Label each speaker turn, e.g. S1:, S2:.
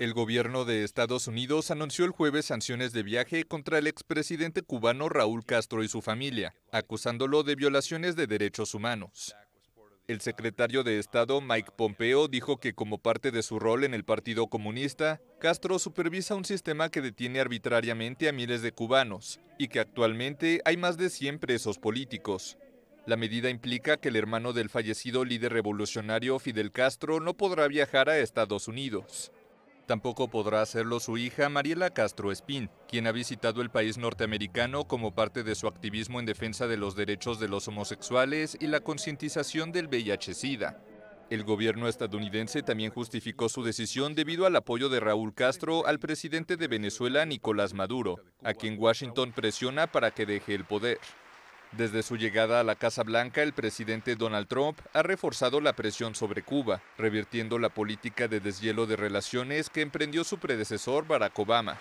S1: El
S2: gobierno de Estados Unidos anunció el jueves sanciones de viaje contra el expresidente cubano Raúl Castro y su familia, acusándolo de violaciones de derechos humanos. El secretario de Estado Mike Pompeo dijo que como parte de su rol en el Partido Comunista, Castro supervisa un sistema que detiene arbitrariamente a miles de cubanos y que actualmente hay más de 100 presos políticos. La medida implica que el hermano del fallecido líder revolucionario Fidel Castro no podrá viajar a Estados Unidos. Tampoco podrá hacerlo su hija Mariela Castro Espín, quien ha visitado el país norteamericano como parte de su activismo en defensa de los derechos de los homosexuales y la concientización del VIH-Sida. El gobierno estadounidense también justificó su decisión debido al apoyo de Raúl Castro al presidente de Venezuela Nicolás Maduro, a quien Washington presiona para que deje el poder. Desde su llegada a la Casa Blanca, el presidente Donald Trump ha reforzado la presión sobre Cuba, revirtiendo la política de deshielo de relaciones que emprendió su predecesor Barack Obama.